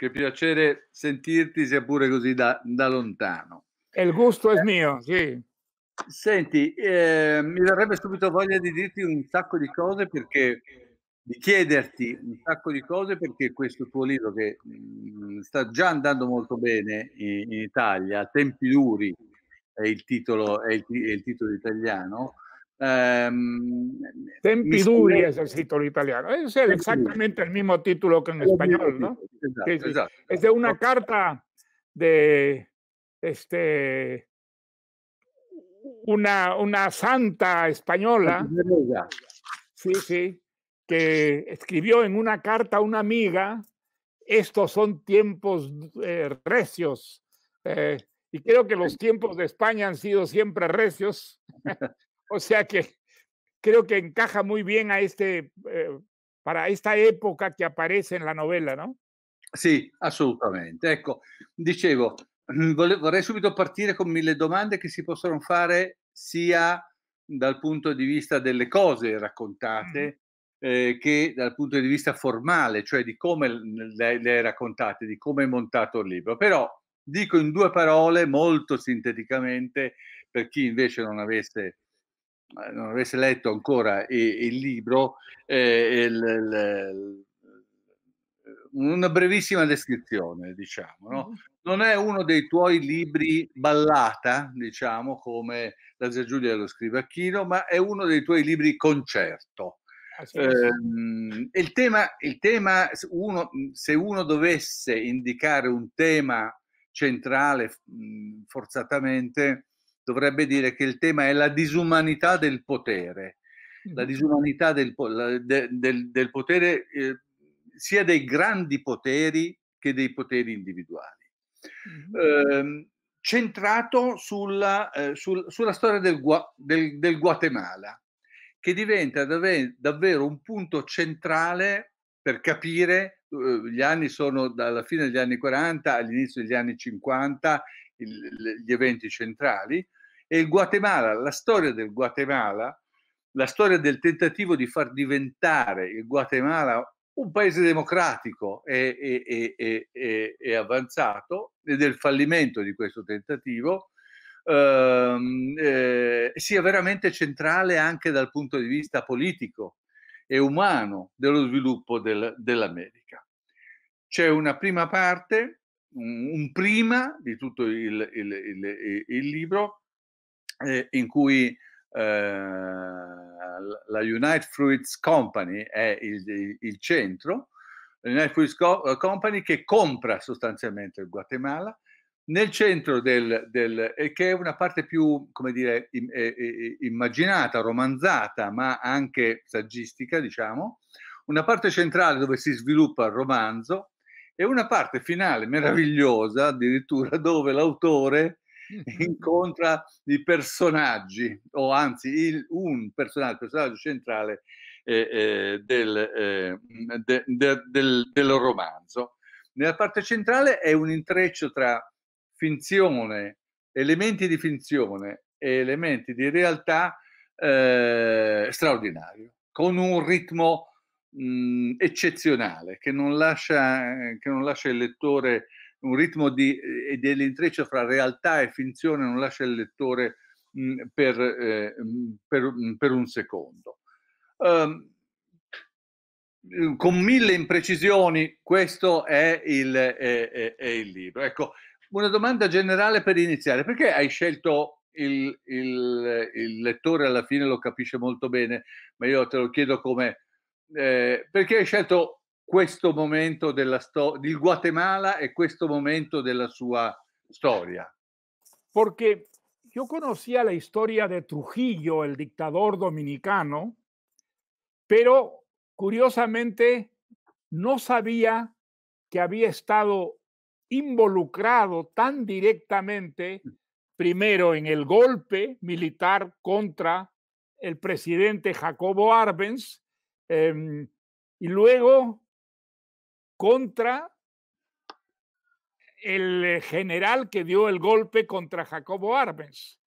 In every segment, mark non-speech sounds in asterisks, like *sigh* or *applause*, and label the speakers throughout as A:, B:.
A: Che piacere sentirti, sia pure così da, da lontano.
B: E il gusto è eh. mio, sì. Senti,
A: eh, mi verrebbe subito voglia di dirti un sacco di cose perché di chiederti un sacco di cose perché questo tuo libro che mh, mm, sta già andando molto bene in, in Italia, Tempi duri è il titolo, è il, è il titolo
B: italiano, Em, Tempiduri es el título italiano. Es exactamente el mismo título que en español, ¿no? es, de una carta de este una, una santa española. Sí, sí, que escribió en una carta a una amiga. Estos son tiempos eh, recios. Eh, y creo que los tiempos de España han sido siempre recios. *laughs* O sea que creo que encaja muy bien a este, eh, para esta epoca che aparece nella novella, no?
A: Sì, assolutamente. Ecco, dicevo, *clears throat* vorrei subito partire con mille domande che si possono fare sia dal punto di vista delle cose raccontate eh, che dal punto di vista formale, cioè di come le, le raccontate, di come è montato il libro. Però dico in due parole, molto sinteticamente, per chi invece non avesse eh, non avesse letto ancora il, libro, eh, il, il, eh, una brevissima descrizione, diciamo. No? Mm-hmm. Non è uno dei tuoi libri ballata, diciamo, come la zia Giulia lo scrive a Chino, ma è uno dei tuoi libri concerto. Eh, il tema, il tema uno, mm, se uno dovesse indicare un tema centrale mh, mm, forzatamente, dovrebbe dire che il tema è la disumanità del potere, la disumanità del, del, del potere eh, sia dei grandi poteri che dei poteri individuali. Eh, centrato sulla, eh, sul, sulla storia del, del, del, Guatemala, che diventa davvero, davvero, un punto centrale per capire, eh, gli anni sono dalla fine degli anni 40 all'inizio degli anni 50, il, gli eventi centrali, e il Guatemala, la storia del Guatemala, la storia del tentativo di far diventare il Guatemala un paese democratico e, e, e, e avanzato e del fallimento di questo tentativo ehm, eh, sia veramente centrale anche dal punto di vista politico e umano dello sviluppo del, dell'America. C'è una prima parte, un, un prima di tutto il, il, il, il libro, eh, in cui eh, la United Fruits Company è il, il, centro, United Fruits Co- eh, Company che compra sostanzialmente il Guatemala nel centro del, del che è una parte più, come dire, im, eh, eh, immaginata, romanzata, ma anche saggistica, diciamo, una parte centrale dove si sviluppa il romanzo e una parte finale meravigliosa addirittura *laughs* dove l'autore *laughs* incontra i personaggi, o anzi il, un personaggio, il personaggio centrale eh, eh, del, eh, de, de, del, del romanzo. Nella parte centrale è un intreccio tra finzione, elementi di finzione e elementi di realtà eh, straordinario, con un ritmo mh, mm, eccezionale che non, lascia, eh, che non lascia il lettore un ritmo di, eh, e dell'intreccio fra realtà e finzione non lascia il lettore mh, mm, per, eh, mm, per, mm, per, un secondo. Um, con mille imprecisioni, questo è il, è, è, è il, libro. Ecco, una domanda generale per iniziare. Perché hai scelto il, il, il, lettore, alla fine lo capisce molto bene, ma io te lo chiedo come... Eh, perché hai scelto este momento la historia del Guatemala y e questo momento della
B: sua historia? Porque yo conocía la historia de Trujillo, el dictador dominicano, pero curiosamente no sabía que había estado involucrado tan directamente, primero en el golpe militar contra el presidente Jacobo Arbenz, em, y luego contra el eh, general que dio el golpe contra Jacobo Arbenz.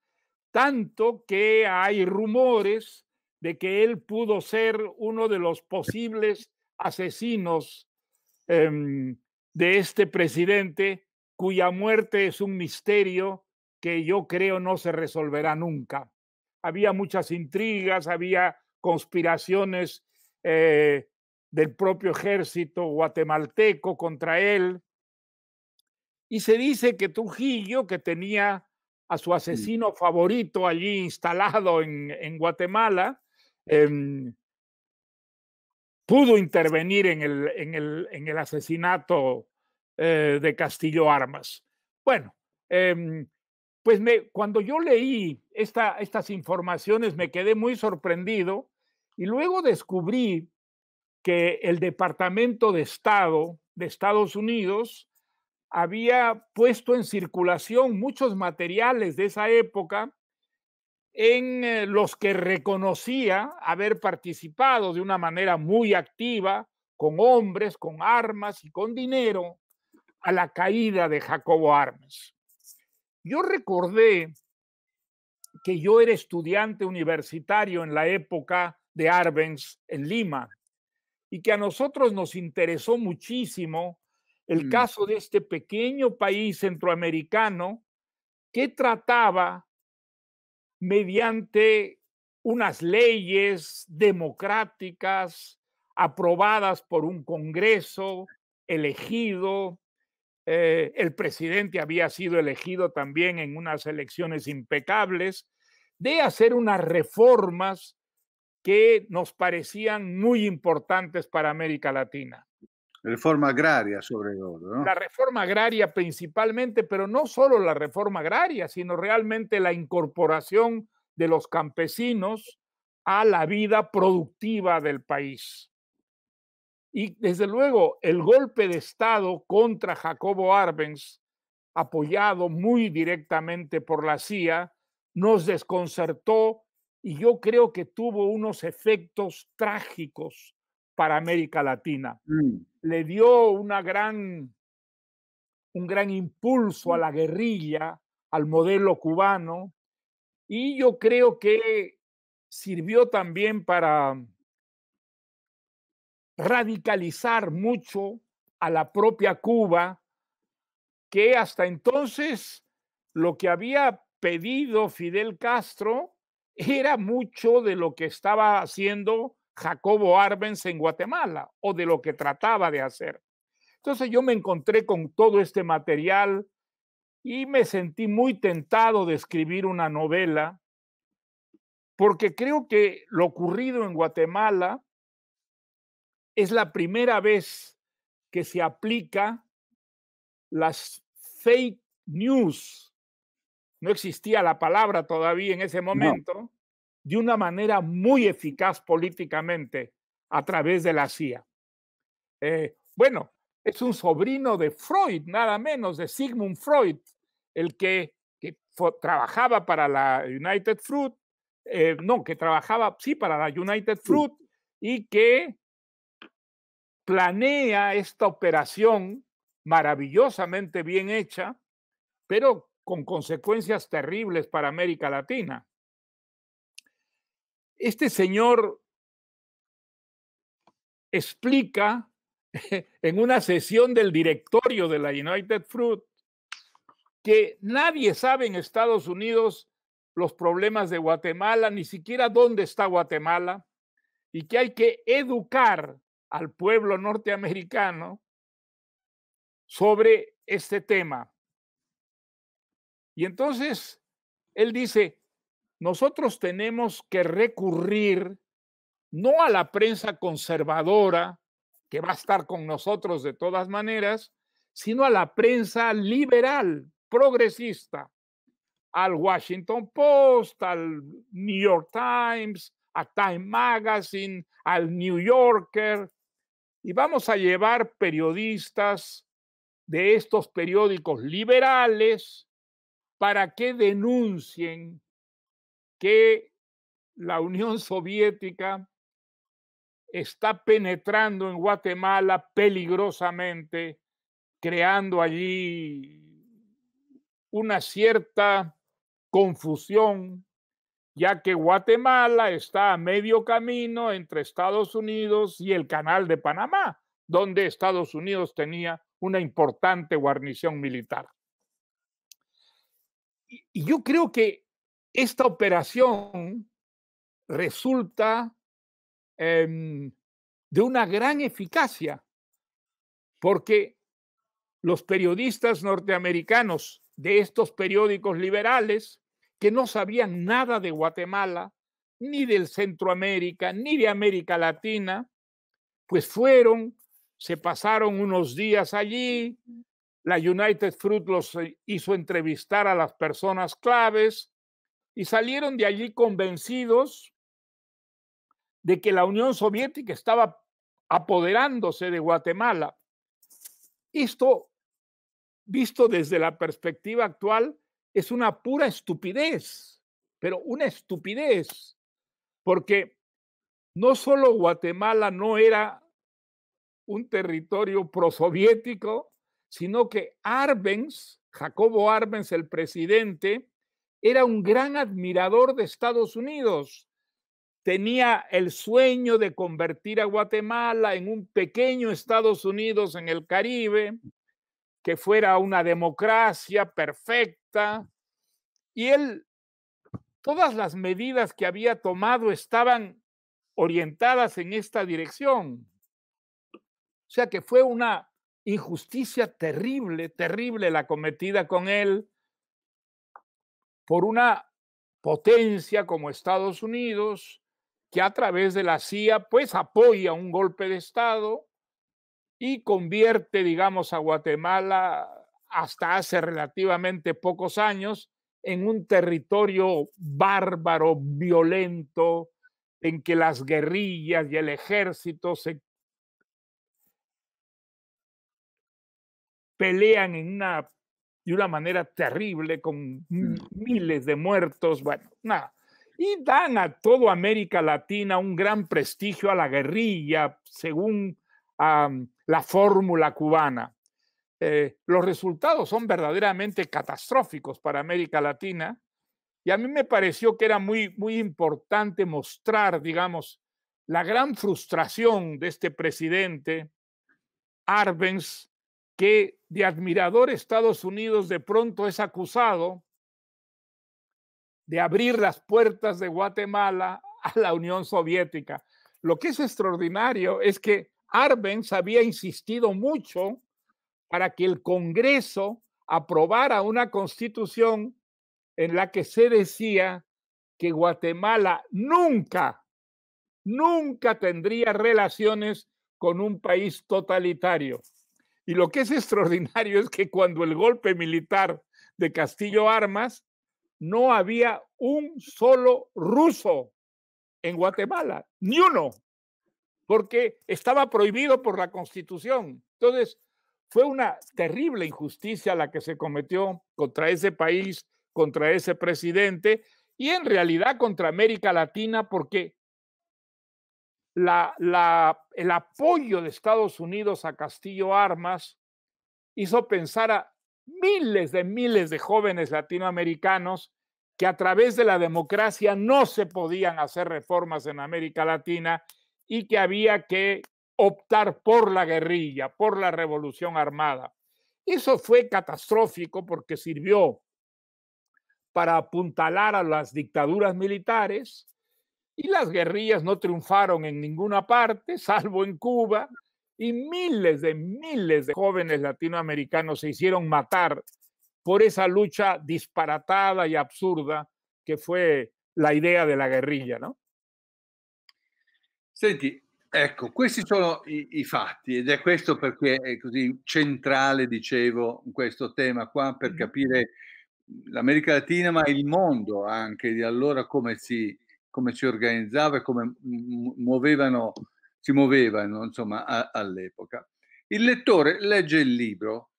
B: Tanto que hay rumores de que él pudo ser uno de los posibles asesinos em, de este presidente, cuya muerte es un misterio que yo creo no se resolverá nunca. Había muchas intrigas, había conspiraciones eh, del propio ejército guatemalteco contra él. Y se dice que Trujillo, que tenía a su asesino favorito allí instalado en, Guatemala, em, pudo intervenir en el, en el, asesinato eh, de Castillo Armas. Bueno, em, pues me, cuando yo leí esta, estas informaciones me quedé muy sorprendido y luego descubrí que el Departamento de Estado de Estados Unidos había puesto en circulación muchos materiales de esa época en eh, los que reconocía haber participado de una manera muy activa, con hombres, con armas y con dinero, a la caída de Jacobo armes. Yo recordé que yo era estudiante universitario en la época de Arbenz en Lima, y que a nosotros nos interesó muchísimo el mm. caso de este pequeño país centroamericano que trataba mediante unas leyes democráticas aprobadas por un Congreso elegido. Eh, el presidente había sido elegido también en unas elecciones impecables, de hacer unas reformas que nos parecían muy importantes para América Latina.
A: Reforma agraria, sobre todo. La
B: reforma agraria principalmente, pero no solo la reforma agraria, sino realmente la incorporación de los campesinos a la vida productiva del país. Y desde luego, el golpe de Estado contra Jacobo Arbenz, apoyado muy directamente por la CIA, nos desconcertó y yo creo que tuvo unos efectos trágicos para América Latina. Mm. Le dio una gran, un gran impulso a mm. la guerrilla, al modelo cubano, y yo creo que sirvió también para radicalizar mucho a la propia Cuba, que hasta entonces lo que había pedido Fidel Castro era mucho de lo que estaba haciendo Jacobo Arbenz en Guatemala o de lo que trataba de hacer. Entonces yo me encontré con todo este material y me sentí muy tentado de escribir una novela porque creo que lo ocurrido en Guatemala es la primera vez que se aplica las fake news no existía la palabra todavía en ese momento, de una manera muy eficaz políticamente a través de la CIA. Eh, bueno, es un sobrino de Freud, nada menos, de Sigmund Freud, el que, trabajaba para la United Fruit, eh, no, que trabajaba, sí, para la United Fruit y que planea esta operación maravillosamente bien hecha, pero con consecuencias terribles para América Latina. Este señor explica *laughs* en una sesión del directorio de la United Fruit que nadie sabe en Estados Unidos los problemas de Guatemala, ni siquiera dónde está Guatemala, y que hay que educar al pueblo norteamericano sobre este tema. Y entonces él dice, nosotros tenemos que recurrir no a la prensa conservadora, que va a estar con nosotros de todas maneras, sino a la prensa liberal, progresista, al Washington Post, al New York Times, a Time Magazine, al New Yorker, y vamos a llevar periodistas de estos periódicos liberales para que denuncien que la Unión Soviética está penetrando en Guatemala peligrosamente, creando allí una cierta confusión, ya que Guatemala está a medio camino entre Estados Unidos y el Canal de Panamá, donde Estados Unidos tenía una importante guarnición militar y yo creo que esta operación resulta em, de una gran eficacia, porque los periodistas norteamericanos de estos periódicos liberales, que no sabían nada de Guatemala, ni del Centroamérica, ni de América Latina, pues fueron, se pasaron unos días allí, la United Fruit los eh, hizo entrevistar a las personas claves y salieron de allí convencidos de que la Unión Soviética estaba apoderándose de Guatemala. Esto, visto desde la perspectiva actual, es una pura estupidez, pero una estupidez, porque no solo Guatemala no era un territorio prosoviético, sino que Arbenz, Jacobo Arbenz, el presidente, era un gran admirador de Estados Unidos. Tenía el sueño de convertir a Guatemala en un pequeño Estados Unidos en el Caribe, que fuera una democracia perfecta. Y él, todas las medidas que había tomado estaban orientadas en esta dirección. O sea que fue una injusticia terrible, terrible la cometida con él por una potencia como Estados Unidos, que a través de la CIA pues apoya un golpe de Estado y convierte, digamos, a Guatemala hasta hace relativamente pocos años en un territorio bárbaro, violento, en que las guerrillas y el ejército se pelean en una, de una manera terrible con mm. miles de muertos, bueno, nada. Y dan a toda América Latina un gran prestigio a la guerrilla, según la fórmula cubana. Eh, los resultados son verdaderamente catastróficos para América Latina y a mí me pareció que era muy, muy importante mostrar, digamos, la gran frustración de este presidente Arbenz que de admirador Estados Unidos de pronto es acusado de abrir las puertas de Guatemala *laughs* a la Unión Soviética. Lo que es extraordinario es que Arbenz había insistido mucho para que el Congreso aprobara una constitución en la que se decía que Guatemala nunca, nunca tendría relaciones con un país totalitario. Y lo que es extraordinario es que cuando el golpe militar de Castillo Armas, no había un solo ruso en Guatemala, ni uno, porque estaba prohibido por la constitución. Entonces, fue una terrible injusticia la que se cometió contra ese país, contra ese presidente y en realidad contra América Latina, porque el apoyo de Estados Unidos a Castillo Armas hizo pensar a miles de miles de jóvenes latinoamericanos que a través de la democracia no se podían hacer reformas en América Latina y que había que optar por la guerrilla, por la revolución armada. Eso fue catastrófico porque sirvió para apuntalar a las dictaduras militares, Y las guerrillas no triunfaron en ninguna parte, salvo en Cuba, y miles de miles de jóvenes latinoamericanos se hicieron matar por esa lucha disparatada y absurda che fu la idea della guerriglia, no?
A: Senti, ecco, questi sono i, i, fatti ed è questo perché è così centrale, dicevo, questo tema qua per capire l'America Latina, ma il mondo anche di allora come si come si organizzava e come muovevano, si muovevano insomma, a, all'epoca. Il lettore legge il libro,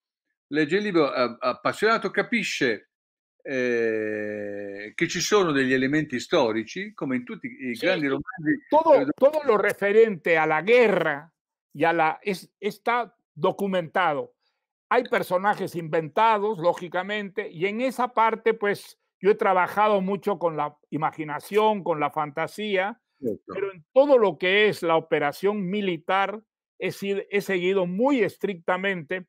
A: legge il libro appassionato, capisce eh, que ci sono degli elementi storici, come
B: in tutti i sí, grandes romanzi. Todo, todo lo referente alla guerra y a la, es, está Hay personajes inventados, lógicamente, y en esa parte, pues, Yo he trabajado mucho con la imaginación, con la fantasía, pero en todo lo que es la operación militar he, seguido muy estrictamente,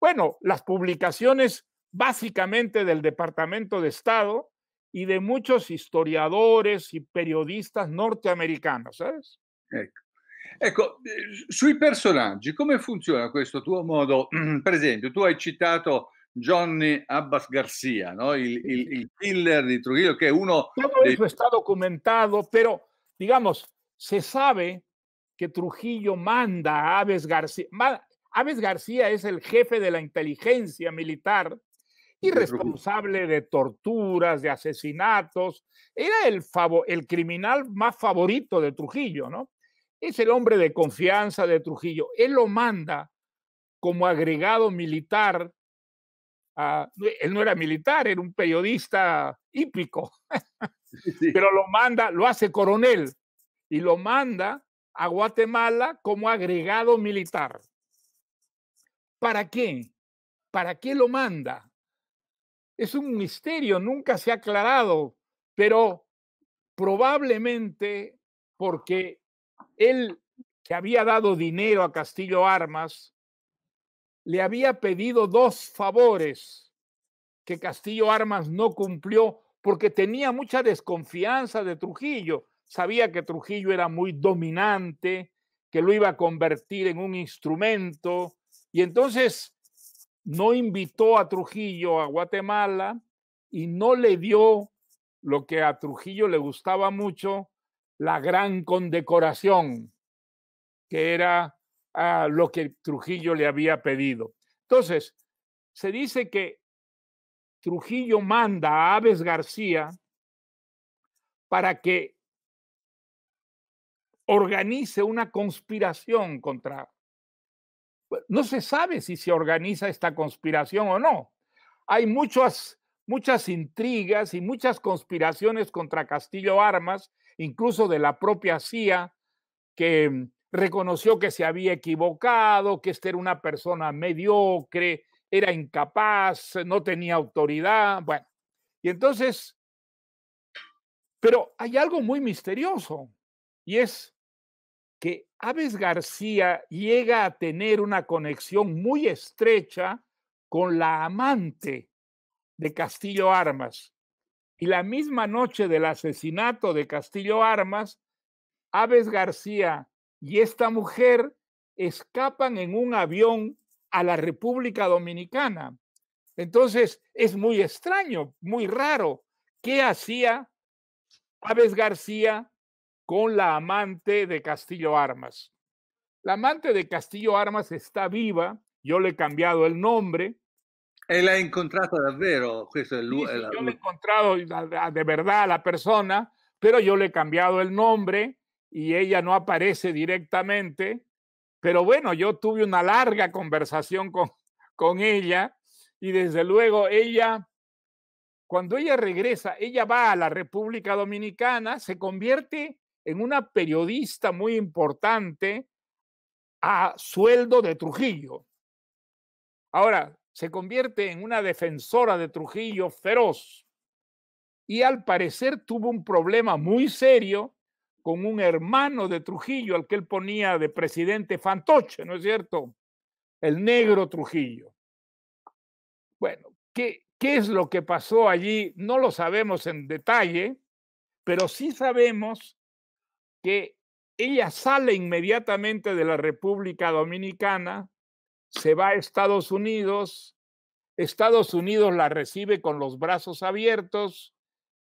B: bueno, las publicaciones básicamente del Departamento de Estado y de muchos historiadores y periodistas norteamericanos, ¿sabes?
A: Ecco. Ecco, eh, sui personaggi, come funziona questo tuo modo? *clears throat* Per esempio, tu hai citato Johnny Abbas García, ¿no? El, killer de Trujillo, que uno... Todo eso está
B: documentado, pero digamos, se sabe que Trujillo manda a Aves García. Aves García es el jefe de la inteligencia militar y responsable de torturas, de asesinatos. Era el, el criminal más favorito de Trujillo, ¿no? Es el hombre de confianza de Trujillo. Él lo manda como agregado militar Ah, él no era militar, era un periodista hípico, pero lo manda, lo hace coronel y lo manda a Guatemala como agregado militar. ¿Para qué? ¿Para qué lo manda? Es un misterio, nunca se ha aclarado, pero probablemente porque él que había dado dinero a Castillo Armas le había pedido dos favores que Castillo Armas no cumplió porque tenía mucha desconfianza de Trujillo. Sabía que Trujillo era muy dominante, que lo iba a convertir en un instrumento. Y entonces no invitó a Trujillo a Guatemala y no le dio lo que a Trujillo le gustaba mucho, la gran condecoración, que era a lo que Trujillo le había pedido. Entonces, se dice que Trujillo manda a Aves García para que organice una conspiración contra... Pues, no se sabe si se organiza esta conspiración o no. Hay muchas, muchas intrigas y muchas conspiraciones contra Castillo Armas, incluso de la propia CIA, que reconoció que se había equivocado, que este era una persona mediocre, era incapaz, no tenía autoridad. Bueno, y entonces, pero hay algo muy misterioso y es que Aves García llega a tener una conexión muy estrecha con la amante de Castillo Armas. Y la misma noche del asesinato de Castillo Armas, Aves García y esta mujer escapan en un avión a la República Dominicana. Entonces, es muy extraño, muy raro. ¿Qué hacía Aves García con la amante de Castillo Armas? La amante de Castillo Armas está viva, yo le he cambiado el nombre. Él ha encontrado de
A: verdad. yo le he
B: encontrado de verdad a la persona, pero yo le he cambiado el nombre y ella no aparece directamente, pero bueno, yo tuve una larga conversación con, con ella y desde luego ella, cuando ella regresa, ella va a la República Dominicana, se convierte en una periodista muy importante a sueldo de Trujillo. Ahora, se convierte en una defensora de Trujillo feroz y al parecer tuvo un problema muy serio con un hermano de Trujillo al que él ponía de presidente fantoche, ¿no es cierto? El negro Trujillo. Bueno, ¿qué, qué es lo que pasó allí? No lo sabemos en detalle, pero sí sabemos que ella sale inmediatamente de la República Dominicana, se va a Estados Unidos, Estados Unidos la recibe con los brazos abiertos,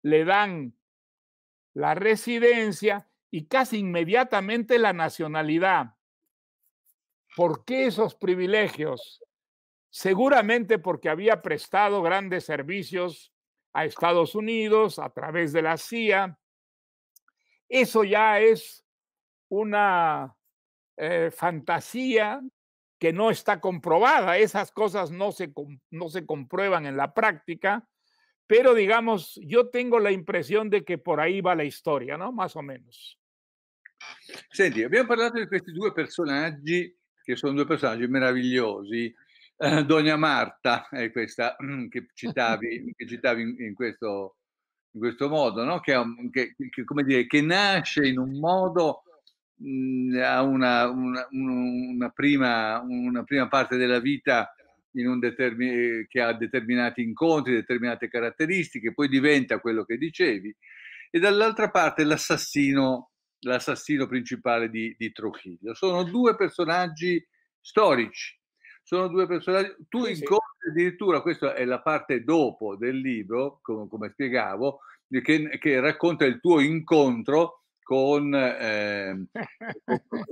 B: le dan la residencia y casi inmediatamente la nacionalidad. ¿Por qué esos privilegios? Seguramente porque había prestado grandes servicios a Estados Unidos a través de la CIA. Eso ya es una eh, fantasía que no está comprobada. Esas cosas no se, no se comprueban en la práctica. Pero digamos, yo tengo la impressione de che por ahí va la historia, ¿no? Más o menos.
A: Senti, abbiamo parlato di questi due personaggi, che sono due personaggi meravigliosi. Eh, Marta è questa mm, che citavi, *laughs* che citavi in, questo, in, questo, modo, no? che, un, che, dire, che, nasce in un modo, mh, mm, ha una, una, una, prima, una prima parte della vita determin- eh, che ha determinati incontri, determinate caratteristiche, poi diventa quello che dicevi, e dall'altra parte l'assassino, l'assassino principale di, di Trujillo. Sono due personaggi storici, sono due personaggi. Tu sì, incontri addirittura, questa è la parte dopo del libro, come, come spiegavo, che, che, racconta il tuo incontro con, eh,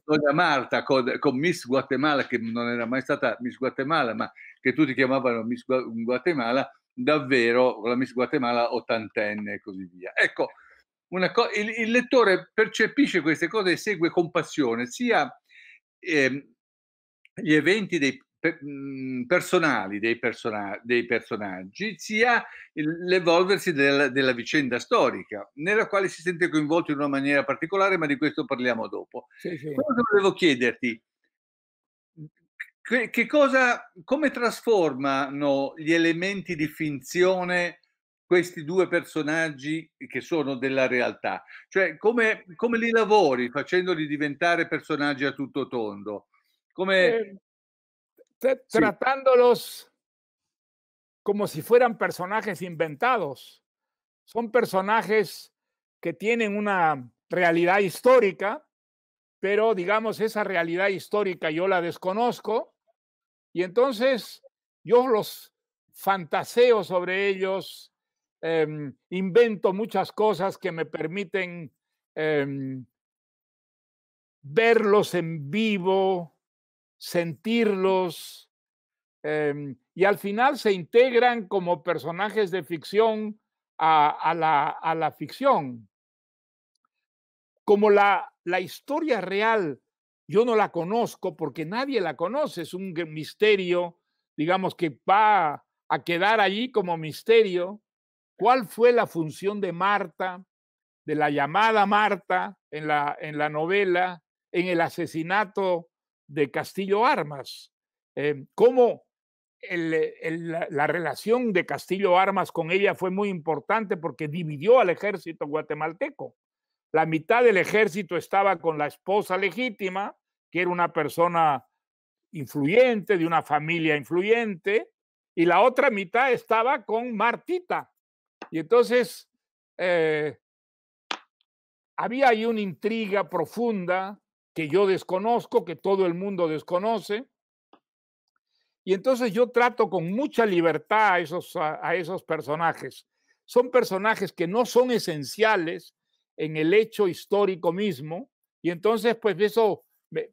A: con Marta, con, con, Miss Guatemala, che non era mai stata Miss Guatemala, ma che tutti chiamavano Miss Guatemala, davvero la Miss Guatemala ottantenne e così via. Ecco, co- il, il, lettore percepisce queste cose e segue con passione sia eh, gli eventi dei, Mhmm, personali dei, persona- dei, personaggi, sia l'evolversi della, della vicenda storica, nella quale si sente coinvolto in una maniera particolare, ma di questo parliamo dopo. Sì, sì. Quello che volevo chiederti, che, che cosa, come trasformano gli elementi di finzione questi due personaggi che sono della realtà? Cioè, come, come li lavori facendoli diventare personaggi a tutto tondo? Come,
B: eh, tratándolos como si fueran personajes inventados. Son personajes que tienen una realidad histórica, pero digamos, esa realidad histórica yo la desconozco y entonces yo los fantaseo sobre ellos, em, invento muchas cosas que me permiten em, verlos en vivo, sentirlos, em, y al final se integran como personajes de ficción a, a, la, a la, ficción. Como la, la historia real yo no la conozco porque nadie la conoce, es un misterio, digamos que va a quedar allí como misterio. ¿Cuál fue la función de Marta, de la llamada Marta en la, en la novela, en el asesinato de Castillo Armas, eh, cómo eh, la, relación de Castillo Armas con ella fue muy importante porque dividió al ejército guatemalteco. La mitad del ejército estaba con la esposa legítima, que era una persona influyente, de una familia influyente, y la otra mitad estaba con Martita. Y entonces eh, había ahí una intriga profunda que yo desconozco, que todo el mundo desconoce. Y entonces yo trato con mucha libertad a esos, a, esos personajes. Son personajes que no son esenciales en el hecho histórico mismo, y entonces pues eso me,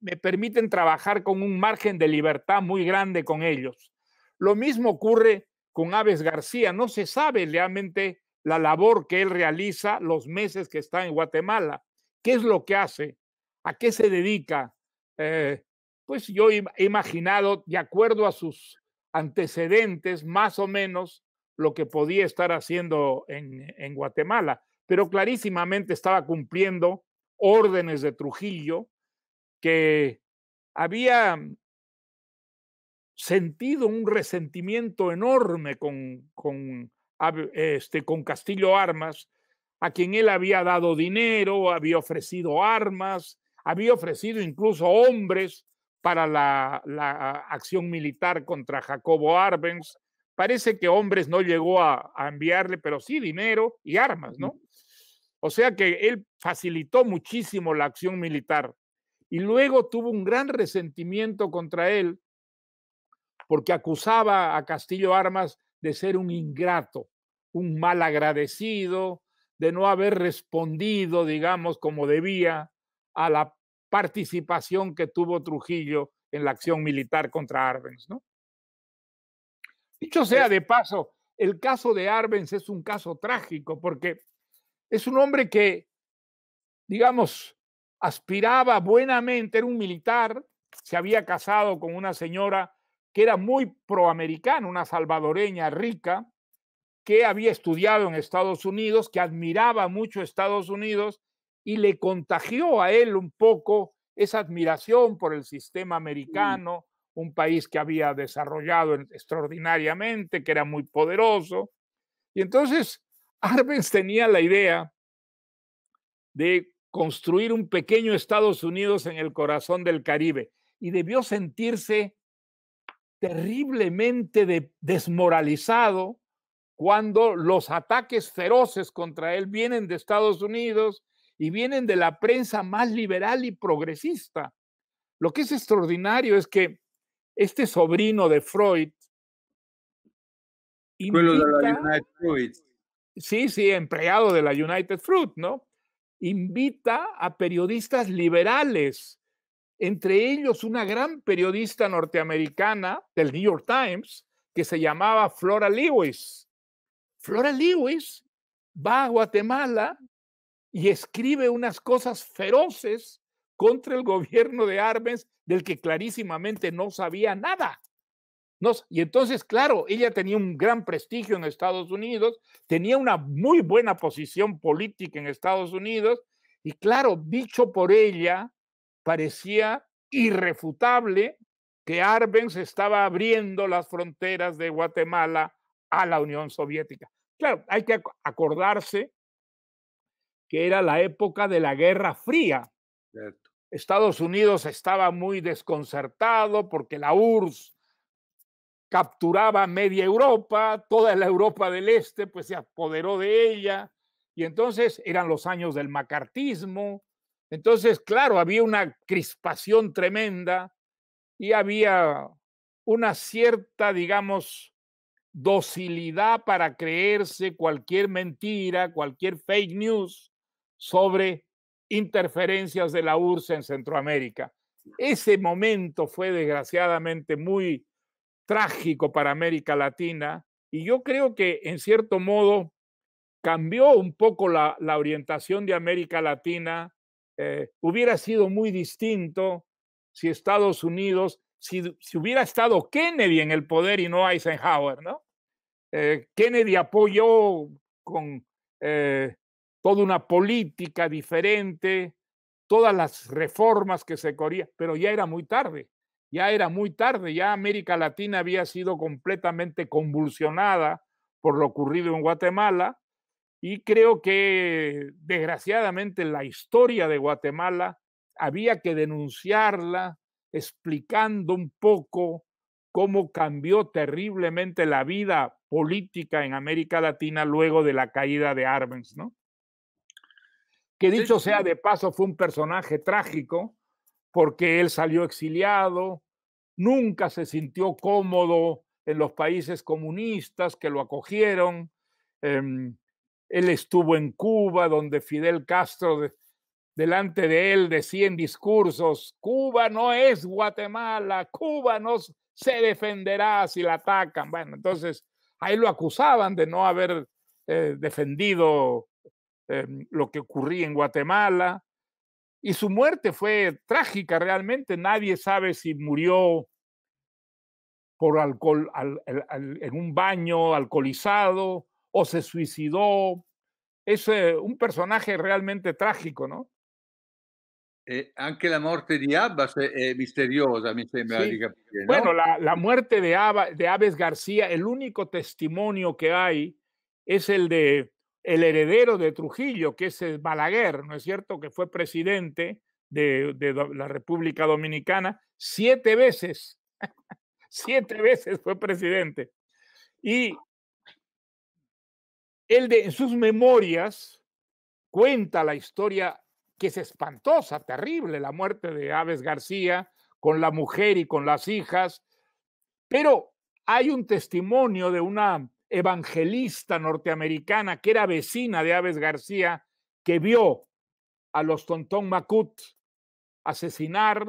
B: me permiten trabajar con un margen de libertad muy grande con ellos. Lo mismo ocurre con Aves García, no se sabe realmente la labor que él realiza los meses que está en Guatemala. ¿Qué es lo que hace? a qué se dedica. Eh, pues yo he imaginado, de acuerdo a sus antecedentes, más o menos lo que podía estar haciendo en, Guatemala, pero clarísimamente estaba cumpliendo órdenes de Trujillo que había mm, sentido un resentimiento enorme con, con, este, con Castillo Armas, a quien él había dado dinero, había ofrecido armas, había ofrecido incluso hombres para la, acción militar contra Jacobo Arbenz. Parece que hombres no llegó a, a enviarle, pero sí dinero y armas, ¿no? O sea que él facilitó muchísimo la acción militar y luego tuvo un gran resentimiento contra él porque acusaba a Castillo Armas de ser un ingrato, un mal agradecido, de no haber respondido, digamos, como debía a la participación que tuvo Trujillo en la acción militar contra Arbenz, ¿no? Dicho sea de paso, el caso de Arbenz es un caso trágico porque es un hombre que, digamos, aspiraba buenamente, era un militar, se había casado con una señora que era muy proamericana, una salvadoreña rica, que había estudiado en Estados Unidos, que admiraba mucho Estados Unidos y le contagió a él un poco esa admiración por el sistema mm. americano, un país que había desarrollado extraordinariamente, que era muy poderoso. Y entonces *laughs* Arbenz tenía la idea de construir un pequeño Estados Unidos en el corazón del Caribe y debió sentirse terriblemente desmoralizado cuando los ataques feroces contra él vienen de Estados Unidos y vienen de la prensa más liberal y progresista. Lo que es extraordinario es que este sobrino de Freud... Invita, de United Sí, sí, empleado de la United Fruit, ¿no? Invita a periodistas liberales, entre ellos una gran periodista norteamericana del New York Times que se llamaba Flora Lewis. Flora Lewis va a Guatemala y escribe unas cosas feroces contra el gobierno de Arbenz, del que clarísimamente no sabía nada. y entonces, claro, ella tenía un gran prestigio en Estados Unidos, tenía una muy buena posición política en Estados Unidos, y claro, dicho por ella, parecía irrefutable que Arbenz estaba abriendo las fronteras de Guatemala a la Unión Soviética. Claro, hay que acordarse que era la época de la Guerra Fría. Estados Unidos estaba muy desconcertado porque la URSS capturaba media Europa, toda la Europa del Este pues se apoderó de ella y entonces eran los años del macartismo. Entonces, claro, había una crispación tremenda y había una cierta, digamos, docilidad para creerse cualquier mentira, cualquier fake news sobre interferencias de la URSS e en Centroamérica. Ese momento fue desgraciadamente muy trágico para América Latina y yo creo que en cierto modo cambió un poco la, orientación de América Latina. Eh, hubiera sido muy distinto si Estados Unidos, si, hubiera estado Kennedy en el poder y no Eisenhower, ¿no? Eh, Kennedy apoyó con eh, toda una política diferente, todas las reformas que se corrían, pero ya era muy tarde, ya era muy tarde, ya América Latina había sido completamente convulsionada por lo ocurrido en Guatemala y creo que desgraciadamente la historia de Guatemala había que denunciarla explicando un poco cómo cambió terriblemente la vida política en América Latina luego de la caída de Arbenz, ¿no? que dicho sea de paso fue un personaje trágico, porque él salió exiliado, nunca se sintió cómodo en los países comunistas que lo acogieron. Em, él estuvo en Cuba, donde Fidel Castro delante de él decía en discursos, Cuba no es Guatemala, Cuba no se defenderá si la atacan. Bueno, entonces ahí lo acusaban de no haber eh, defendido Em, lo que ocurría en Guatemala. Y su muerte fue trágica realmente. Nadie sabe si murió por alcohol en un baño alcoholizado o se suicidó. Es eh, un personaje realmente trágico, ¿no?
A: Eh, la muerte de Abbas es eh, misteriosa, Bueno,
B: la, muerte de, de Aves García, el único testimonio que hay es el de el heredero de Trujillo, que es Balaguer, ¿no es cierto?, que fue presidente de, la República Dominicana siete veces, *laughs* siete veces fue presidente. Y él en sus memorias cuenta la historia que es espantosa, terrible, la muerte de Aves García con la mujer y con las hijas, pero hay un testimonio de una evangelista norteamericana que era vecina de Aves García, que vio a los Tontón Macut asesinar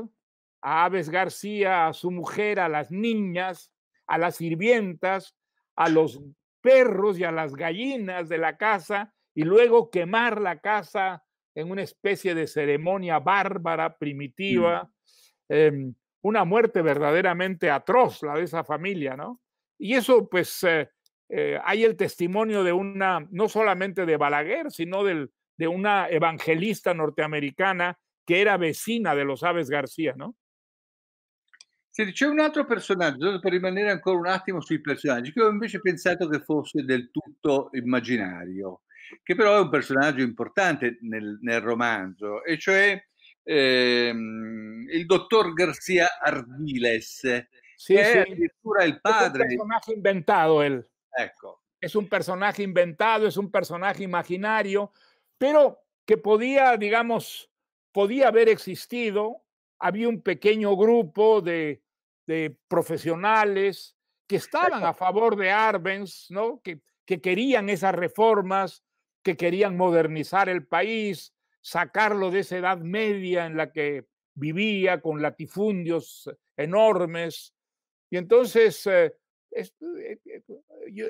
B: a Aves García, a su mujer, a las niñas, a las sirvientas, a los perros y a las gallinas de la casa y luego quemar la casa en una especie de ceremonia bárbara, primitiva, mm. em, una muerte verdaderamente atroz la de esa familia, ¿no? Y eso pues eh, eh, hay el testimonio de una, no solamente de Balaguer, sino del, de una evangelista norteamericana che era vecina los Aves García, no? Senti, c'è un altro personaggio, per rimanere ancora un attimo sui personaggi, che ho invece pensato che
A: fosse del tutto immaginario, che però è un personaggio importante nel, nel romanzo, e cioè ehm, il dottor García
B: Ardiles, sì, che sì. è addirittura il padre. È un personaggio inventato, él. Es un personaje inventado, es un personaje imaginario, pero que podía, digamos, podía haber existido. Había un pequeño grupo de, profesionales que estaban a favor de Arbenz, ¿no? Que, querían esas reformas, que querían modernizar el país, sacarlo de esa edad media en la que vivía con latifundios enormes. Y entonces eh, eh, eh,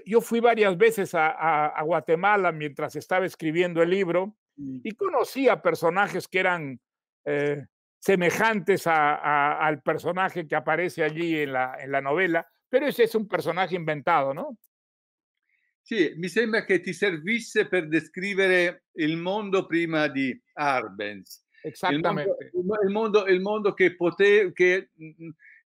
B: yo, fui varias veces a, Guatemala mientras estaba escribiendo el libro y conocí a personajes que eran eh, semejantes al personaje que aparece allí en la, en la novela, pero ese es un personaje inventado, ¿no?
A: Sí, me parece que te servisse para describir el mundo prima de Arbenz. Exactamente. El mundo que... mundo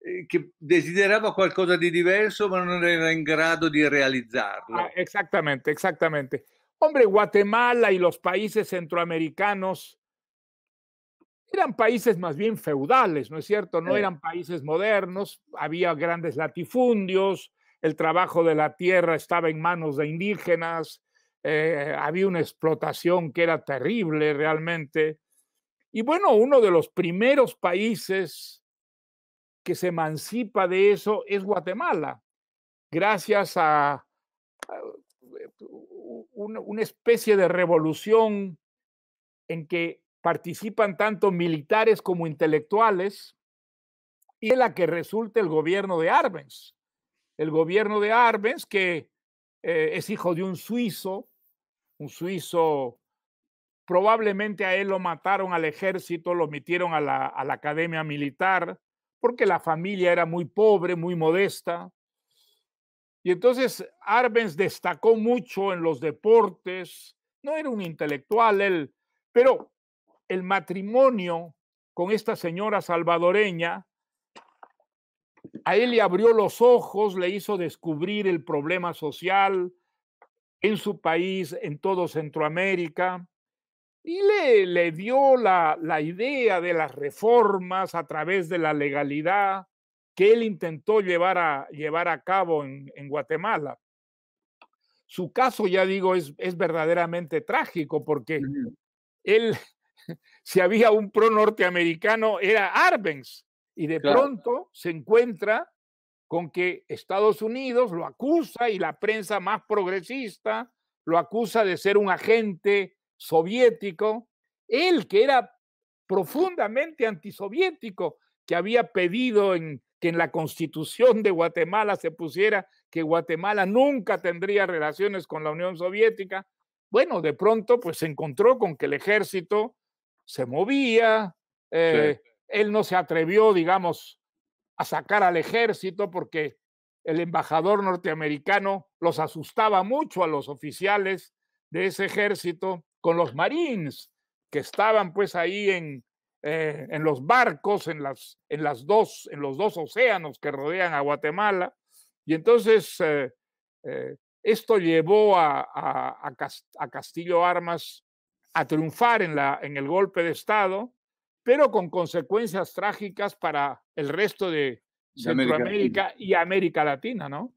A: que eh, desideraba algo de diverso Pero no era en grado de realizarlo ah,
B: exactamente, exactamente. Hombre, Guatemala y los países centroamericanos eran países más bien feudales, ¿no es cierto? No eran países modernos, había grandes latifundios, el trabajo de la tierra estaba en manos de indígenas, eh, había una explotación que era terrible realmente. Y bueno, uno de los primeros países que se emancipa de eso es Guatemala, gracias a, eh, una, especie de revolución en que participan tanto militares como intelectuales y en la que resulta el gobierno de Arbenz. El gobierno de Arbenz, que eh, es hijo de un suizo, un suizo, probablemente a él lo mataron al ejército, lo metieron a la, a la academia militar, porque la familia era muy pobre, muy modesta. Y entonces Arbenz destacó mucho en los deportes, no era un intelectual él, pero el matrimonio con esta señora salvadoreña, a él le abrió los ojos, le hizo descubrir el problema social en su país, en todo Centroamérica y le, dio la, idea de las reformas a través de la legalidad que él intentó llevar a, llevar a cabo en, Guatemala. Su caso, ya digo, es, es verdaderamente trágico porque él, *laughs* si había un pro norteamericano, era Arbenz, y de pronto se encuentra con que Estados Unidos lo acusa y la prensa más progresista lo acusa de ser un agente soviético, él que era profundamente antisoviético, que había pedido en, que en la constitución de Guatemala se pusiera que Guatemala nunca tendría relaciones con la Unión Soviética. Bueno, de pronto pues se encontró con que el ejército se movía, eh, él no se atrevió, digamos, a sacar al ejército porque el embajador norteamericano los asustaba mucho a los oficiales de ese ejército con los marines que estaban pues ahí eh, en, los barcos, en, las, en, las dos, en los dos océanos que rodean a Guatemala. Y entonces eh, eh, esto llevó a, a, Castillo Armas a triunfar en, la, en el golpe de Estado, pero con consecuencias trágicas para el resto de Centroamérica y América Latina, ¿no?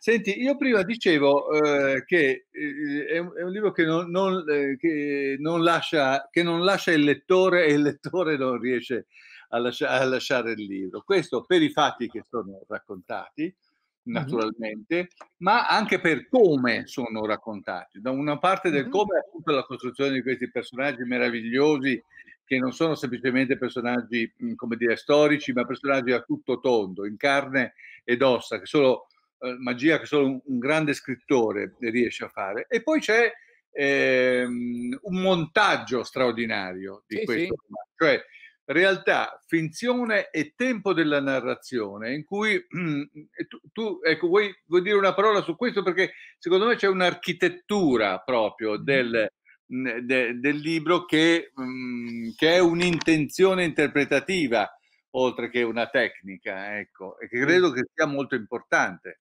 A: Senti, io prima dicevo eh, che eh, è, un, è, un, libro che non, non, eh, che, non lascia, che non, lascia, il lettore e il lettore non riesce a, lascia, a lasciare il libro. Questo per i fatti che sono raccontati, naturalmente, mm-hmm. ma anche per come sono raccontati. Da una parte del mm-hmm. come è appunto la costruzione di questi personaggi meravigliosi che non sono semplicemente personaggi, come dire, storici, ma personaggi a tutto tondo, in carne ed ossa, che sono eh, magia che solo un, un, grande scrittore riesce a fare. E poi c'è ehm, un montaggio straordinario di sì, questo, sì. cioè realtà, finzione e tempo della narrazione, in cui *clears throat* tu, tu, ecco, vuoi, vuoi, dire una parola su questo perché secondo me c'è un'architettura proprio del, de, del libro che, che è un'intenzione interpretativa oltre che una tecnica, ecco, e che credo che sia molto importante.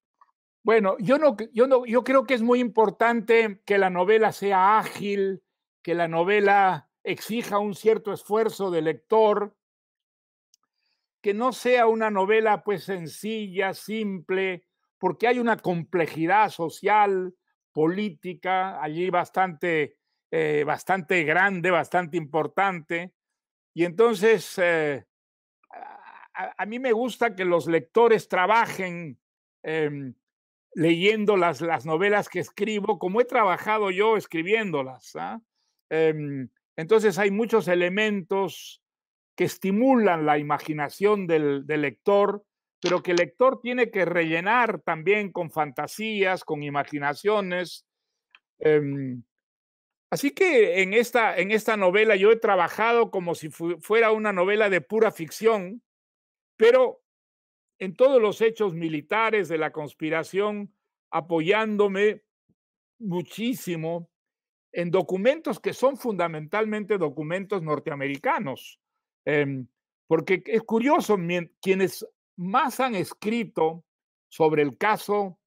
B: Bueno, yo no, yo no, yo creo que es muy importante que la novela sea ágil, que la novela exija un cierto esfuerzo del lector, que no sea una novela pues sencilla, simple, porque hay una complejidad social, política allí bastante, eh, bastante grande, bastante importante. Y entonces eh, a, mí me gusta que los lectores trabajen em, leyendo las, las novelas que escribo, como he trabajado yo escribiéndolas. ¿ah? Em, entonces hay muchos elementos que estimulan la imaginación del, lector, pero que el lector tiene que rellenar también con fantasías, con imaginaciones. Em, así que en esta, en esta novela yo he trabajado como si fuera una novela de pura ficción, pero en todos los hechos militares de la conspiración, apoyándome muchísimo en documentos que son fundamentalmente documentos norteamericanos. Em, porque es curioso, quienes más han escrito sobre el caso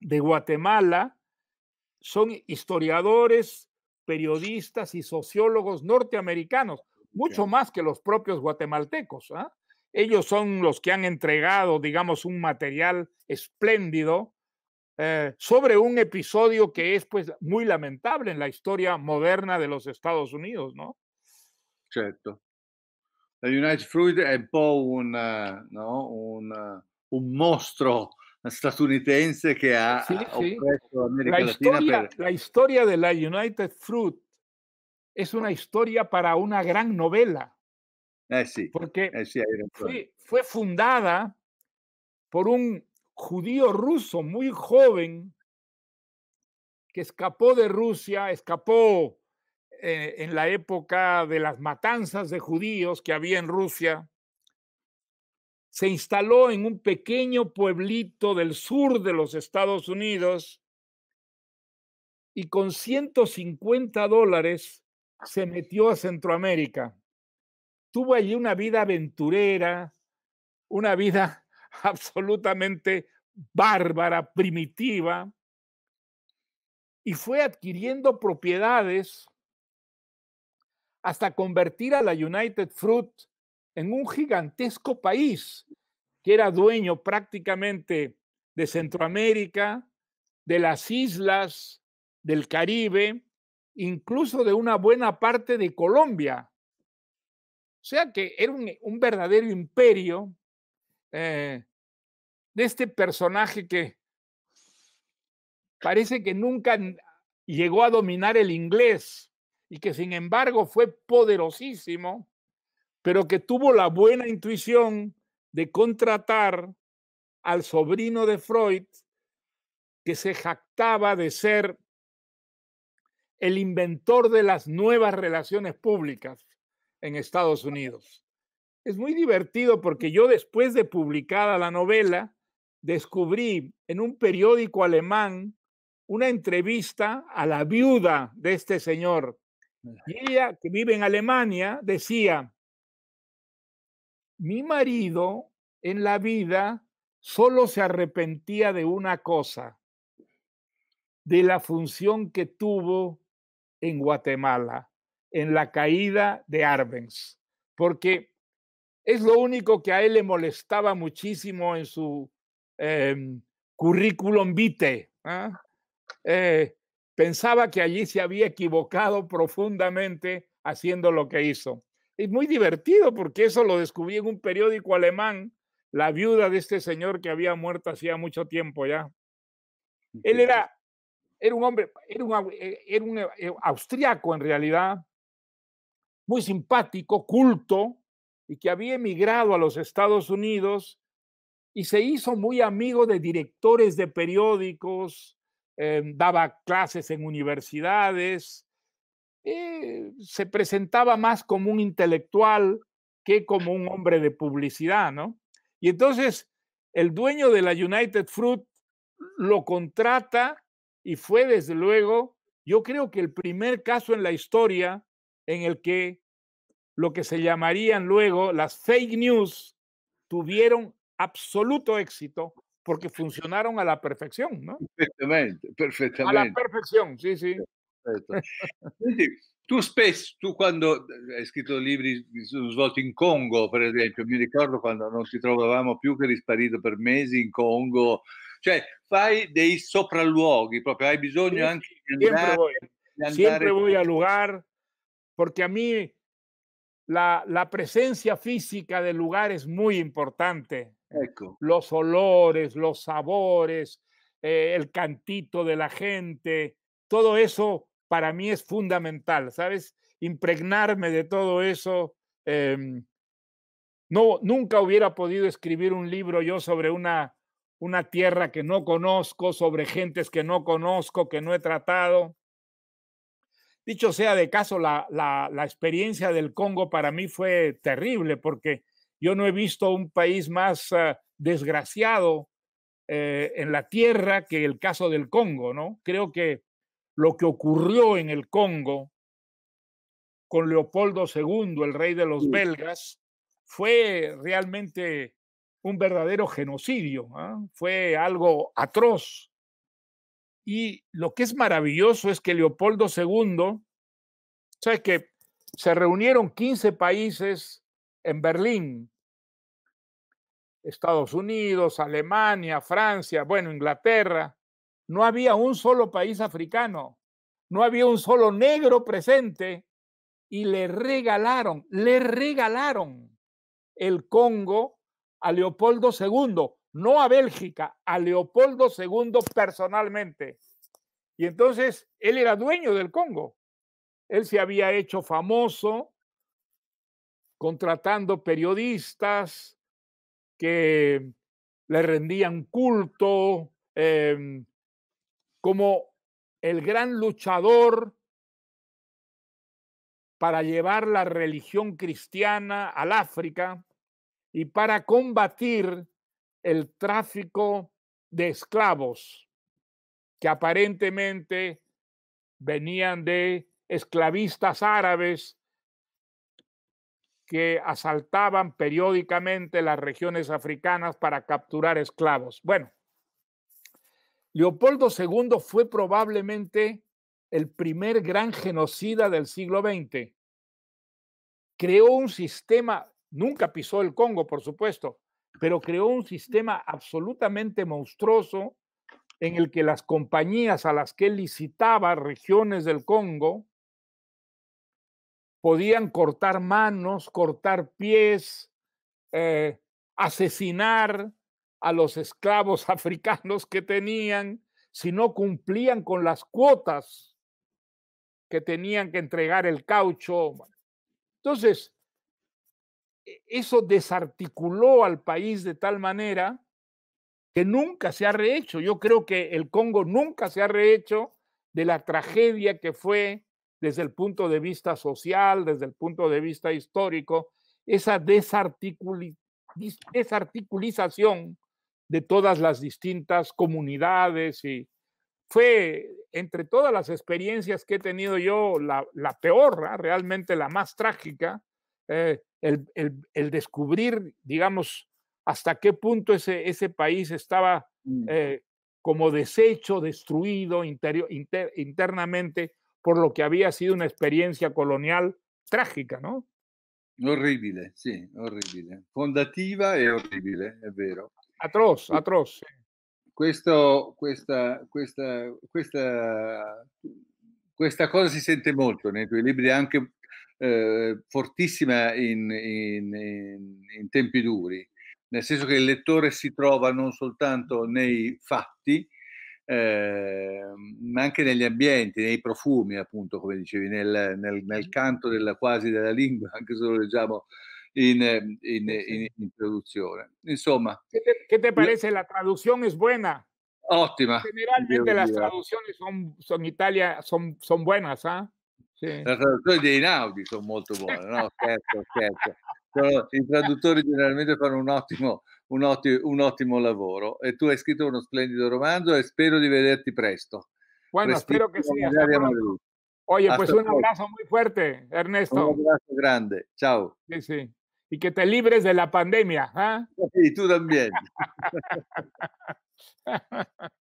B: de Guatemala son historiadores, periodistas y sociólogos norteamericanos, mucho más que los propios guatemaltecos. ¿ah? Ellos son los que han entregado, digamos, un material espléndido eh, sobre un episodio que es pues muy lamentable en la historia moderna de los Estados Unidos, ¿no?
A: Certo. La United Fruit es eh, un poco un, no, un, un ha
B: La, la historia de la United Fruit es una historia para una gran novela.
A: Eh, porque eh,
B: fue, fundada por un judío ruso muy joven que escapó de Rusia, escapó eh, en la época de las matanzas de judíos que había en Rusia, se instaló en un pequeño pueblito del sur de los Estados Unidos y con 150 dólares se metió a Centroamérica tuvo allí una vida aventurera, una vida *laughs* absolutamente bárbara, primitiva, y fue adquiriendo propiedades hasta convertir a la United Fruit en un gigantesco país que era dueño prácticamente de Centroamérica, de las islas, del Caribe, incluso de una buena parte de Colombia. O sea que era un, verdadero imperio eh, de este personaje que parece que nunca llegó a dominar el inglés y que sin embargo fue poderosísimo, pero que tuvo la buena intuición de contratar al sobrino de Freud que se jactaba de ser el inventor de las nuevas relaciones públicas en Estados Unidos. Es muy divertido porque yo después de publicada la novela, descubrí en un periódico alemán una entrevista a la viuda de este señor. ella, que vive en Alemania, decía, mi marido en la vida solo se arrepentía de una cosa, de la función que tuvo en Guatemala en la caída de Arbenz, porque es lo único que a él le molestaba muchísimo en su eh, currículum vitae. ¿ah? Eh, pensaba que allí se había equivocado profundamente haciendo lo que hizo. Es muy divertido porque eso lo descubrí en un periódico alemán, la viuda de este señor que había muerto hacía mucho tiempo ya. Él era, era un hombre, era un, eh, era un eh, austriaco en realidad, muy simpático, culto, y que había emigrado a los Estados Unidos y se hizo muy amigo de directores de periódicos, em, daba clases en universidades, eh, se presentaba más como un intelectual que como un hombre de publicidad, ¿no? Y entonces el dueño de la United Fruit lo contrata y fue desde luego, yo creo que el primer caso en la historia en el que lo que se llamarían luego las fake news tuvieron absoluto éxito porque funcionaron a la perfección, ¿no? Perfettamente, perfettamente. A la perfección, sí, sí.
A: tu spesso, tu quando hai eh, scritto libri svolti in Congo, per esempio, mi ricordo quando non ci trovavamo più che risparito per mesi in Congo, cioè fai dei sopralluoghi, proprio hai bisogno anche di andare, Siempre voy,
B: andare... sempre voy al lugar, porque a mí la, la presencia física del lugar es muy importante. Los olores, los sabores, eh, el cantito de la gente, todo eso para mí es fundamental, ¿sabes? Impregnarme de todo eso. Em, no, nunca hubiera podido escribir un libro yo sobre una, una tierra que no conozco, sobre gentes que no conozco, que no he tratado. Dicho sea de caso, la, experiencia del Congo para mí fue terrible porque yo no he visto un país más ah, desgraciado eh, en la tierra que el caso del Congo, ¿no? Creo que lo que ocurrió en el Congo con Leopoldo II, el rey de los belgas, fue realmente un verdadero genocidio, ¿ah? fue algo atroz. Y lo que es maravilloso es que Leopoldo II, ¿sabes que Se reunieron 15 países en Berlín, Estados Unidos, Alemania, Francia, bueno, Inglaterra. No había un solo país africano, no había un solo negro presente y le regalaron, le regalaron el Congo a Leopoldo II no a Bélgica, a Leopoldo II personalmente. Y entonces él era dueño del Congo. Él se había hecho famoso contratando periodistas que le rendían culto, em, como el gran luchador para llevar la religión cristiana al África y para combatir el tráfico de esclavos que aparentemente venían de esclavistas árabes que asaltaban periódicamente las regiones africanas para capturar esclavos. Bueno, Leopoldo II fue probablemente el primer gran genocida del siglo XX. Creó un sistema, nunca pisó el Congo, por supuesto, pero creó un sistema absolutamente monstruoso en el que las compañías a las que licitaba regiones del Congo podían cortar manos, cortar pies, eh, asesinar a los esclavos *laughs* africanos que tenían si no cumplían con las cuotas que tenían que entregar el caucho. Entonces, e, eso desarticuló al país de tal manera que nunca se ha rehecho. Yo creo que el Congo nunca se ha rehecho de la tragedia que fue desde el punto de vista social, desde el punto de vista histórico, esa desarticulización de todas las distintas comunidades y fue entre todas las experiencias que he tenido yo la, peor, ¿ah? realmente la más trágica, eh, el, descubrir, digamos, hasta qué punto ese, ese país estaba mm. eh, como deshecho destruido internamente por lo que había sido una experiencia colonial trágica, ¿no?
A: Horrible, sí, horrible. Fondativa y horrible, es vero. Atroz, atroz. Questo, questa, questa, questa, questa cosa si sente molto nei tuoi libri, eh, fortissima in, in, in, tempi duri, nel senso che il lettore si trova non soltanto nei fatti, eh, ma anche negli ambienti, nei profumi, appunto, come dicevi, nel, nel, nel canto della, quasi della lingua, *laughs* anche se lo leggiamo in, introducción. Insomma.
B: ¿Qué te, ¿Qué te, parece? ¿La traduzione es buona?
A: Ottima. Generalmente le traduzioni
B: in Italia, sono son buenas, ¿eh? Sì.
A: La traduzione dei Naudi sono molto buone, no? Scherzo, scherzo. Sono, I traduttori generalmente fanno un ottimo, un, ottimo, un ottimo lavoro e tu hai scritto uno splendido romanzo e spero di vederti presto.
B: Bueno, Prestito espero que Oye, pues un abrazo pronto. muy fuerte, Ernesto. Un
A: abrazo grande. ciao.
B: Sí, sí. Y que te libres de la pandemia. ¿eh? ¿ah? Sí, tú también. *laughs*